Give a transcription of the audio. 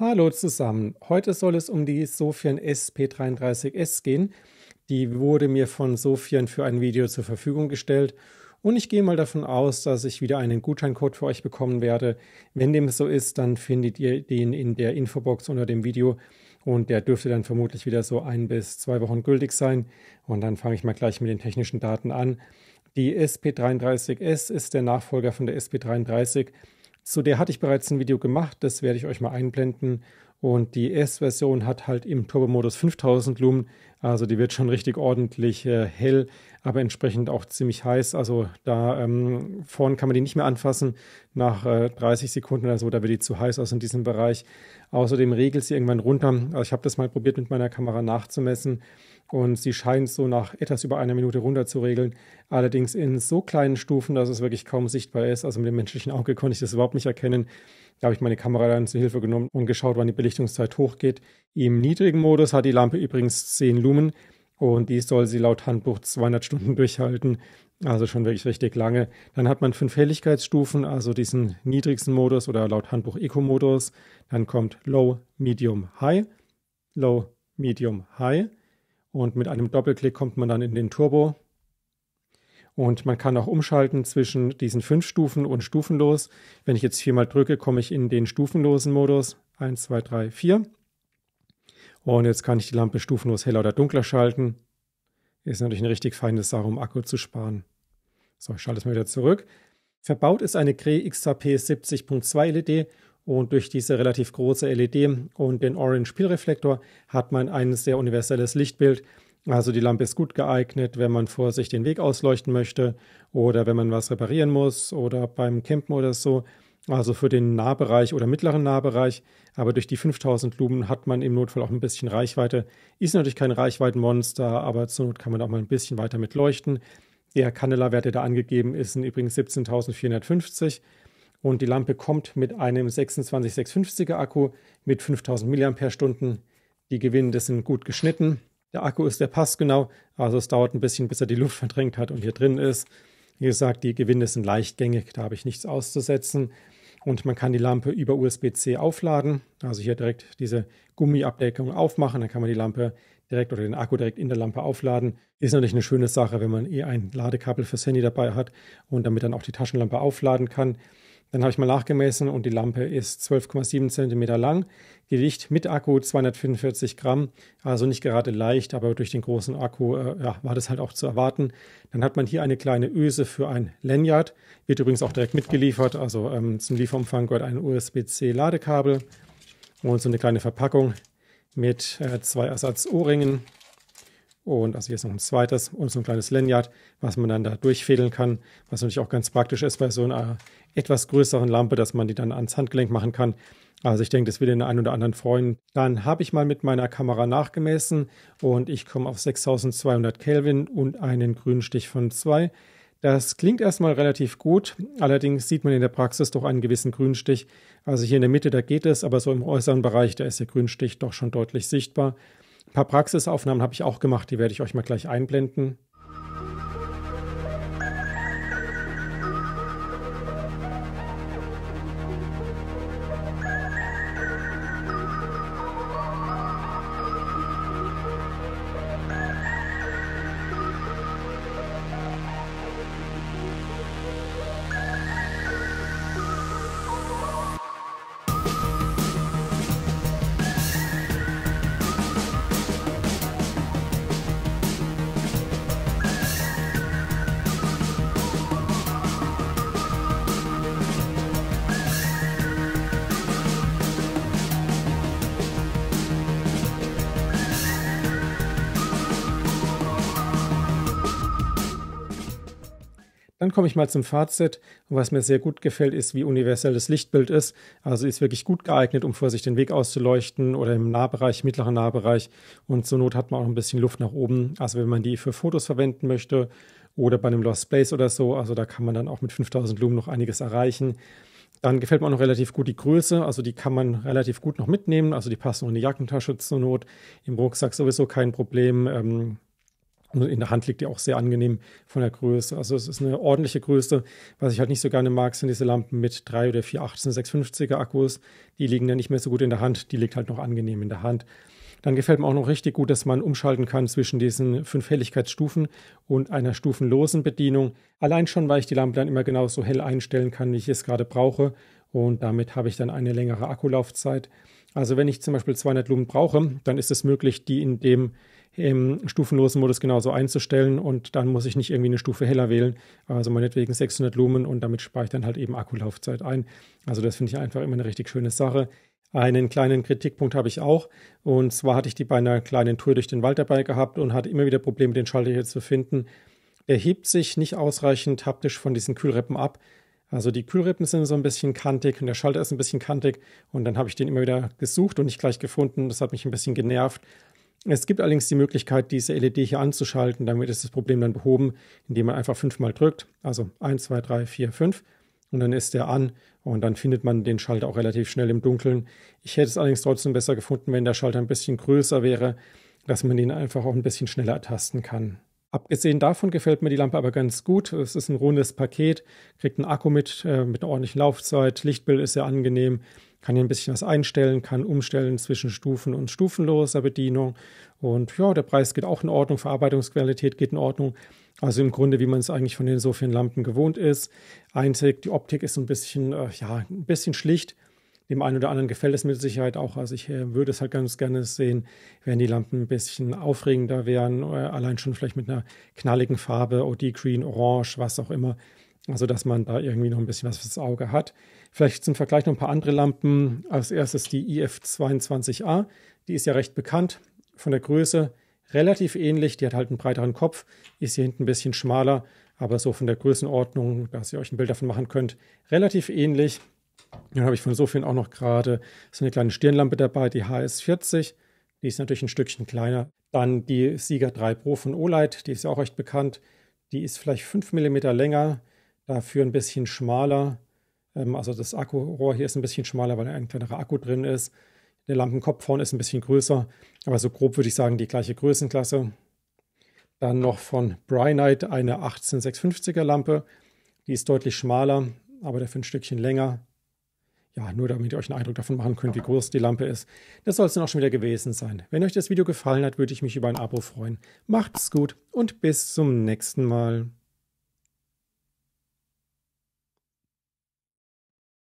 Hallo zusammen. Heute soll es um die Sofian SP33S gehen. Die wurde mir von Sofian für ein Video zur Verfügung gestellt und ich gehe mal davon aus, dass ich wieder einen Gutscheincode für euch bekommen werde. Wenn dem so ist, dann findet ihr den in der Infobox unter dem Video und der dürfte dann vermutlich wieder so ein bis zwei Wochen gültig sein. Und dann fange ich mal gleich mit den technischen Daten an. Die SP33S ist der Nachfolger von der SP33 zu der hatte ich bereits ein Video gemacht, das werde ich euch mal einblenden und die S-Version hat halt im Turbomodus 5000 Lumen, also die wird schon richtig ordentlich äh, hell, aber entsprechend auch ziemlich heiß. Also da ähm, vorn kann man die nicht mehr anfassen nach äh, 30 Sekunden oder so, da wird die zu heiß aus in diesem Bereich. Außerdem regelt sie irgendwann runter. Also ich habe das mal probiert mit meiner Kamera nachzumessen und sie scheint so nach etwas über einer Minute runter zu regeln. Allerdings in so kleinen Stufen, dass es wirklich kaum sichtbar ist. Also mit dem menschlichen Auge konnte ich das überhaupt nicht erkennen. Da habe ich meine Kamera dann zur Hilfe genommen und geschaut, wann die Belichtungszeit hochgeht. Im niedrigen Modus hat die Lampe übrigens 10 Lumen und die soll sie laut Handbuch 200 Stunden durchhalten. Also schon wirklich richtig lange. Dann hat man fünf Helligkeitsstufen, also diesen niedrigsten Modus oder laut Handbuch Eco-Modus. Dann kommt Low, Medium, High. Low, Medium, High. Und mit einem Doppelklick kommt man dann in den Turbo und man kann auch umschalten zwischen diesen fünf Stufen und stufenlos. Wenn ich jetzt viermal drücke, komme ich in den stufenlosen Modus. Eins, zwei, drei, vier. Und jetzt kann ich die Lampe stufenlos heller oder dunkler schalten. Ist natürlich eine richtig feine Sache, um Akku zu sparen. So, ich schalte es mal wieder zurück. Verbaut ist eine Cray XHP 70.2 LED und durch diese relativ große LED und den Orange Spielreflektor hat man ein sehr universelles Lichtbild, also die Lampe ist gut geeignet, wenn man vor sich den Weg ausleuchten möchte oder wenn man was reparieren muss oder beim Campen oder so. Also für den Nahbereich oder mittleren Nahbereich, aber durch die 5000 Lumen hat man im Notfall auch ein bisschen Reichweite. Ist natürlich kein Reichweitenmonster, aber zur Not kann man auch mal ein bisschen weiter mit leuchten. Der Candela-Wert, der da angegeben ist, sind übrigens 17.450 und die Lampe kommt mit einem 26650er Akku mit 5000 mAh. Die Gewinde sind gut geschnitten der Akku ist sehr passgenau, also es dauert ein bisschen, bis er die Luft verdrängt hat und hier drin ist. Wie gesagt, die Gewinde sind leichtgängig, da habe ich nichts auszusetzen. Und man kann die Lampe über USB-C aufladen, also hier direkt diese Gummiabdeckung aufmachen, dann kann man die Lampe direkt oder den Akku direkt in der Lampe aufladen. Ist natürlich eine schöne Sache, wenn man eh ein Ladekabel fürs Handy dabei hat und damit dann auch die Taschenlampe aufladen kann. Dann habe ich mal nachgemessen und die Lampe ist 12,7 cm lang, Gewicht mit Akku 245 Gramm, also nicht gerade leicht, aber durch den großen Akku äh, ja, war das halt auch zu erwarten. Dann hat man hier eine kleine Öse für ein Lanyard, wird übrigens auch direkt mitgeliefert, also ähm, zum Lieferumfang gehört ein USB-C-Ladekabel und so eine kleine Verpackung mit äh, zwei Ersatz-Ohrringen, und also hier ist noch ein zweites und so ein kleines Lanyard, was man dann da durchfädeln kann, was natürlich auch ganz praktisch ist bei so einer etwas größeren Lampe, dass man die dann ans Handgelenk machen kann. Also ich denke, das wird den einen oder anderen freuen. Dann habe ich mal mit meiner Kamera nachgemessen und ich komme auf 6200 Kelvin und einen grünen Stich von 2. Das klingt erstmal relativ gut, allerdings sieht man in der Praxis doch einen gewissen Grünstich. Also hier in der Mitte, da geht es, aber so im äußeren Bereich, da ist der Grünstich doch schon deutlich sichtbar. Ein paar Praxisaufnahmen habe ich auch gemacht, die werde ich euch mal gleich einblenden. Dann komme ich mal zum Fazit. was mir sehr gut gefällt, ist, wie universell das Lichtbild ist. Also ist wirklich gut geeignet, um vor sich den Weg auszuleuchten oder im Nahbereich, mittleren Nahbereich. Und zur Not hat man auch ein bisschen Luft nach oben. Also wenn man die für Fotos verwenden möchte oder bei einem Lost Place oder so, also da kann man dann auch mit 5000 Lumen noch einiges erreichen. Dann gefällt mir auch noch relativ gut die Größe, also die kann man relativ gut noch mitnehmen, also die passt noch in die Jackentasche zur Not, im Rucksack sowieso kein Problem, ähm, in der Hand liegt die auch sehr angenehm von der Größe. Also es ist eine ordentliche Größe. Was ich halt nicht so gerne mag, sind diese Lampen mit 3 oder 4 18 650er Akkus. Die liegen dann nicht mehr so gut in der Hand. Die liegt halt noch angenehm in der Hand. Dann gefällt mir auch noch richtig gut, dass man umschalten kann zwischen diesen fünf Helligkeitsstufen und einer stufenlosen Bedienung. Allein schon, weil ich die Lampe dann immer genauso hell einstellen kann, wie ich es gerade brauche. Und damit habe ich dann eine längere Akkulaufzeit. Also wenn ich zum Beispiel 200 Lumen brauche, dann ist es möglich, die in dem im stufenlosen Modus genauso einzustellen und dann muss ich nicht irgendwie eine Stufe heller wählen, also meinetwegen 600 Lumen und damit spare ich dann halt eben Akkulaufzeit ein. Also das finde ich einfach immer eine richtig schöne Sache. Einen kleinen Kritikpunkt habe ich auch. Und zwar hatte ich die bei einer kleinen Tour durch den Wald dabei gehabt und hatte immer wieder Probleme, den Schalter hier zu finden. Er hebt sich nicht ausreichend haptisch von diesen Kühlrippen ab. Also die Kühlrippen sind so ein bisschen kantig und der Schalter ist ein bisschen kantig. Und dann habe ich den immer wieder gesucht und nicht gleich gefunden. Das hat mich ein bisschen genervt. Es gibt allerdings die Möglichkeit, diese LED hier anzuschalten. Damit ist das Problem dann behoben, indem man einfach fünfmal drückt. Also 1, 2, 3, 4, 5. Und dann ist der an und dann findet man den Schalter auch relativ schnell im Dunkeln. Ich hätte es allerdings trotzdem besser gefunden, wenn der Schalter ein bisschen größer wäre, dass man ihn einfach auch ein bisschen schneller ertasten kann. Abgesehen davon gefällt mir die Lampe aber ganz gut. Es ist ein rundes Paket, kriegt einen Akku mit, äh, mit einer ordentlichen Laufzeit, Lichtbild ist sehr angenehm kann hier ein bisschen was einstellen, kann umstellen zwischen Stufen und stufenloser Bedienung. Und ja, der Preis geht auch in Ordnung, Verarbeitungsqualität geht in Ordnung. Also im Grunde, wie man es eigentlich von den so vielen Lampen gewohnt ist. Einzig, die Optik ist ein bisschen, äh, ja, ein bisschen schlicht. Dem einen oder anderen gefällt es mit Sicherheit auch. Also ich äh, würde es halt ganz gerne sehen, wenn die Lampen ein bisschen aufregender wären. Äh, allein schon vielleicht mit einer knalligen Farbe, OD Green, Orange, was auch immer. Also, dass man da irgendwie noch ein bisschen was fürs Auge hat. Vielleicht zum Vergleich noch ein paar andere Lampen. Als erstes die IF22A. Die ist ja recht bekannt von der Größe. Relativ ähnlich. Die hat halt einen breiteren Kopf. Ist hier hinten ein bisschen schmaler. Aber so von der Größenordnung, dass ihr euch ein Bild davon machen könnt, relativ ähnlich. Dann habe ich von Sophien auch noch gerade so eine kleine Stirnlampe dabei, die HS40. Die ist natürlich ein Stückchen kleiner. Dann die Sieger 3 Pro von Olight. Die ist ja auch recht bekannt. Die ist vielleicht 5 mm länger dafür ein bisschen schmaler. Ähm, also das Akkurohr hier ist ein bisschen schmaler, weil ein kleinerer Akku drin ist. Der Lampenkopf vorne ist ein bisschen größer, aber so grob würde ich sagen die gleiche Größenklasse. Dann noch von Brynite eine 18650er Lampe. Die ist deutlich schmaler, aber dafür ein Stückchen länger. Ja, nur damit ihr euch einen Eindruck davon machen könnt, wie groß die Lampe ist. Das soll es dann auch schon wieder gewesen sein. Wenn euch das Video gefallen hat, würde ich mich über ein Abo freuen. Macht's gut und bis zum nächsten Mal.